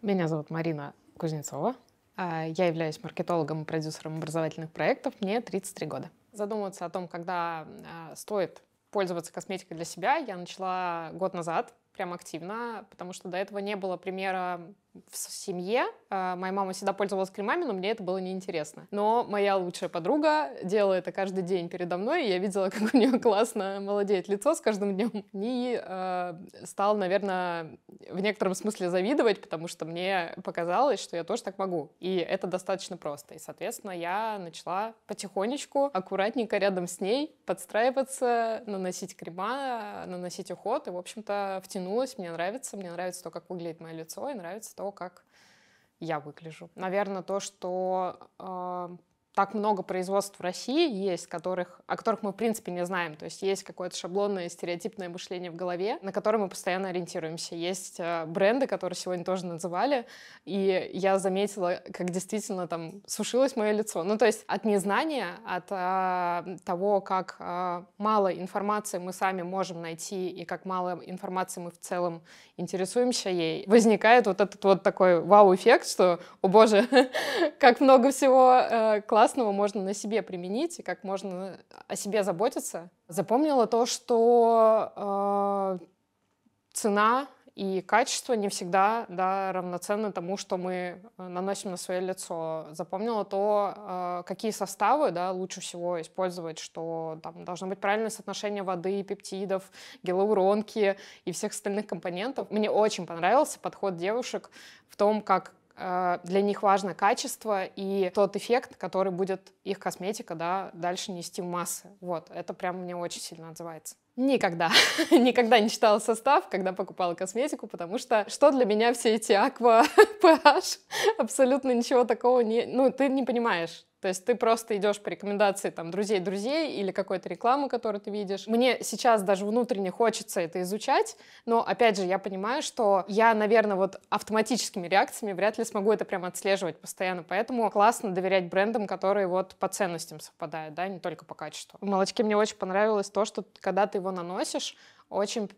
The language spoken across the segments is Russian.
Меня зовут Марина Кузнецова. А, я являюсь маркетологом и продюсером образовательных проектов. Мне 33 года. Задумываться о том, когда а, стоит пользоваться косметикой для себя, я начала год назад прям активно, потому что до этого не было примера в семье. А, моя мама всегда пользовалась кремами, но мне это было неинтересно. Но моя лучшая подруга делала это каждый день передо мной, и я видела, как у нее классно молодеет лицо с каждым днем. И э, а, стал, наверное, в некотором смысле завидовать, потому что мне показалось, что я тоже так могу. И это достаточно просто. И, соответственно, я начала потихонечку, аккуратненько рядом с ней подстраиваться, наносить крема, наносить уход и, в общем-то, втянуть вернулась, мне нравится, мне нравится то, как выглядит мое лицо, и нравится то, как я выгляжу. Наверное, то, что а, так много производств в России есть, которых, о которых мы, в принципе, не знаем. То есть есть какое-то шаблонное, стереотипное мышление в голове, на которое мы постоянно ориентируемся. Есть э, бренды, которые сегодня тоже называли, и я заметила, как действительно там сушилось мое лицо. Ну, то есть от незнания, от а, того, как а, мало информации мы сами можем найти, и как мало информации мы в целом интересуемся ей, возникает вот этот вот такой вау-эффект, что, о боже, как много всего э, классного, классного можно на себе применить и как можно о себе заботиться. Запомнила то, что э, цена и качество не всегда да, равноценно тому, что мы э, наносим на свое лицо. Запомнила то, э, какие составы да, лучше всего использовать, что там должно быть правильное соотношение воды, пептидов, гиалуронки и всех остальных компонентов. Мне очень понравился подход девушек в том, как Э, для них важно качество и тот эффект, который будет их косметика, да, дальше нести в массы. Вот, это прям мне очень сильно отзывается. Никогда, никогда не читала состав, когда покупала косметику, потому что что для меня все эти аква, pH, абсолютно ничего такого не... Ну, ты не понимаешь, то есть ты просто идешь по рекомендации там друзей друзей или какой-то рекламы, которую ты видишь. Мне сейчас даже внутренне хочется это изучать, но опять же я понимаю, что я, наверное, вот автоматическими реакциями вряд ли смогу это прям отслеживать постоянно, поэтому классно доверять брендам, которые вот по ценностям совпадают, да, не только по качеству. В молочке мне очень понравилось то, что когда ты его наносишь, очень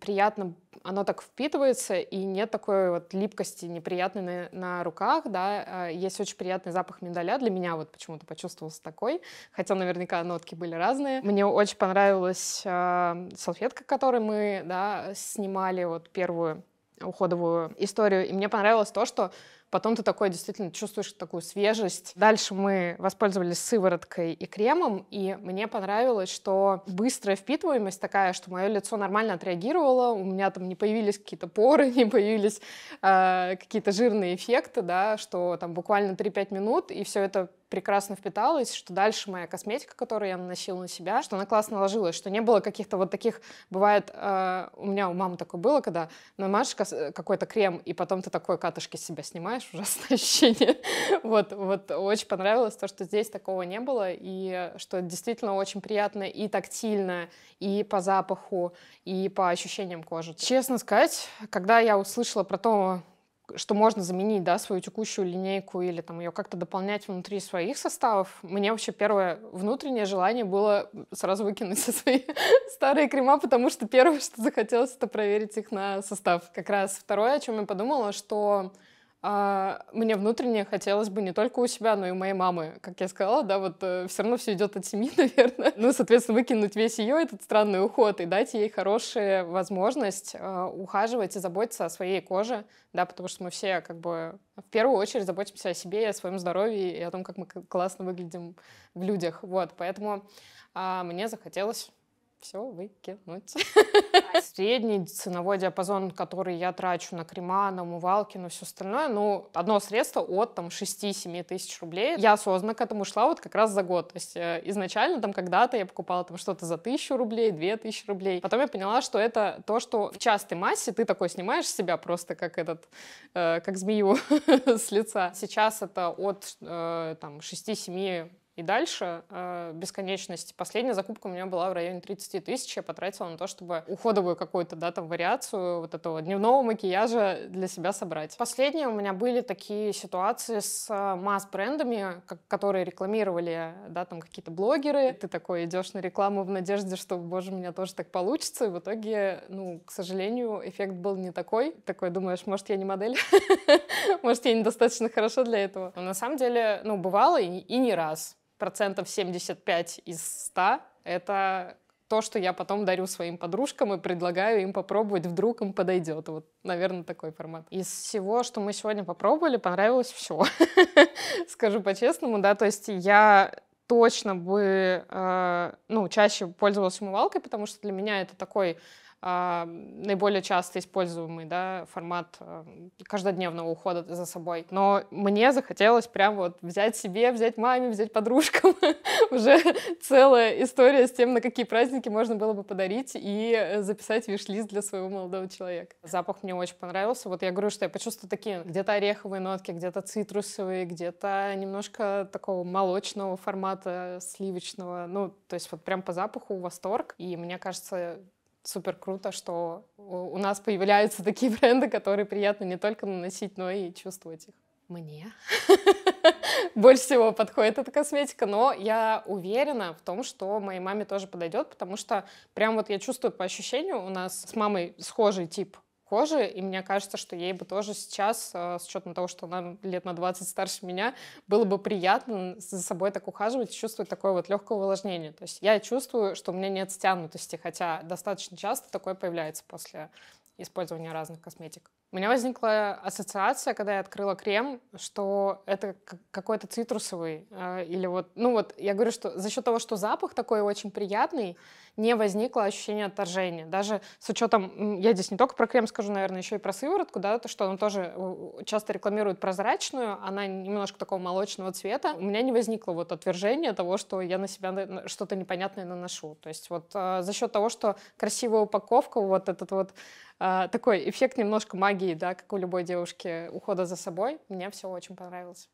приятно, оно так впитывается, и нет такой вот липкости неприятной на, на руках, да, э, есть очень приятный запах миндаля, для меня вот почему-то почувствовался такой, хотя наверняка нотки были разные. Мне очень понравилась э, салфетка, которой мы, да, снимали вот первую уходовую историю, и мне понравилось то, что Потом ты такой действительно чувствуешь такую свежесть. Дальше мы воспользовались сывороткой и кремом, и мне понравилось, что быстрая впитываемость такая, что мое лицо нормально отреагировало, у меня там не появились какие-то поры, не появились э, какие-то жирные эффекты, да, что там буквально 3-5 минут, и все это прекрасно впиталось, что дальше моя косметика, которую я наносила на себя, что она классно ложилась, что не было каких-то вот таких, бывает, э, у меня у мамы такое было, когда намажешь какой-то крем, и потом ты такой катышки себя снимаешь, понимаешь, ужасное ощущение. вот, вот очень понравилось то, что здесь такого не было, и что действительно очень приятно и тактильно, и по запаху, и по ощущениям кожи. Честно сказать, когда я услышала про то, что можно заменить, да, свою текущую линейку или там ее как-то дополнять внутри своих составов, мне вообще первое внутреннее желание было сразу выкинуть все свои старые крема, потому что первое, что захотелось, это проверить их на состав. Как раз второе, о чем я подумала, что а, мне внутренне хотелось бы не только у себя, но и у моей мамы. Как я сказала, да, вот э, все равно все идет от семьи, наверное. Ну, соответственно, выкинуть весь ее этот странный уход и дать ей хорошую возможность э, ухаживать и заботиться о своей коже, да, потому что мы все как бы в первую очередь заботимся о себе и о своем здоровье и о том, как мы классно выглядим в людях, вот. Поэтому э, мне захотелось все выкинуть. Средний ценовой диапазон, который я трачу на крема, на умывалки, на все остальное, ну, одно средство от там 6-7 тысяч рублей. Я осознанно к этому шла вот как раз за год. То есть э, изначально там когда-то я покупала там что-то за тысячу рублей, две тысячи рублей. Потом я поняла, что это то, что в частой массе ты такой снимаешь себя просто как этот, э, как змею с лица. Сейчас это от э, там 6-7 и дальше э, бесконечность. Последняя закупка у меня была в районе 30 тысяч. Я потратила на то, чтобы уходовую какую-то, да, там, вариацию вот этого дневного макияжа для себя собрать. Последние у меня были такие ситуации с э, масс-брендами, которые рекламировали, да, там, какие-то блогеры. Ты такой идешь на рекламу в надежде, что, боже, у меня тоже так получится. И в итоге, ну, к сожалению, эффект был не такой. Такой думаешь, может, я не модель? Может, я недостаточно хорошо для этого? Но на самом деле, ну, бывало и не раз процентов 75 из 100 — это то, что я потом дарю своим подружкам и предлагаю им попробовать, вдруг им подойдет. Вот, наверное, такой формат. Из всего, что мы сегодня попробовали, понравилось все. Скажу по-честному, да, то есть я точно бы, э, ну, чаще пользовалась умывалкой, потому что для меня это такой а, наиболее часто используемый да, формат э, каждодневного ухода за собой. Но мне захотелось прям вот взять себе, взять маме, взять подружкам. Уже целая история с тем, на какие праздники можно было бы подарить и э, записать виш-лист для своего молодого человека. Запах мне очень понравился. Вот я говорю, что я почувствовала такие где-то ореховые нотки, где-то цитрусовые, где-то немножко такого молочного формата, сливочного. Ну, то есть вот прям по запаху восторг. И мне кажется, супер круто, что у нас появляются такие бренды, которые приятно не только наносить, но и чувствовать их. Мне больше всего подходит эта косметика, но я уверена в том, что моей маме тоже подойдет, потому что прям вот я чувствую по ощущению, у нас с мамой схожий тип кожи, и мне кажется, что ей бы тоже сейчас, э, с учетом того, что она лет на 20 старше меня, было бы приятно за собой так ухаживать и чувствовать такое вот легкое увлажнение. То есть я чувствую, что у меня нет стянутости, хотя достаточно часто такое появляется после использования разных косметик. У меня возникла ассоциация, когда я открыла крем, что это какой-то цитрусовый. Э, или вот, ну вот, я говорю, что за счет того, что запах такой очень приятный, не возникло ощущение отторжения. Даже с учетом, я здесь не только про крем скажу, наверное, еще и про сыворотку, да, то, что он тоже э, часто рекламирует прозрачную, она немножко такого молочного цвета. У меня не возникло вот отвержения того, что я на себя что-то непонятное наношу. То есть вот э, за счет того, что красивая упаковка, вот этот вот а, такой эффект немножко магии, да, как у любой девушки, ухода за собой. Мне все очень понравилось.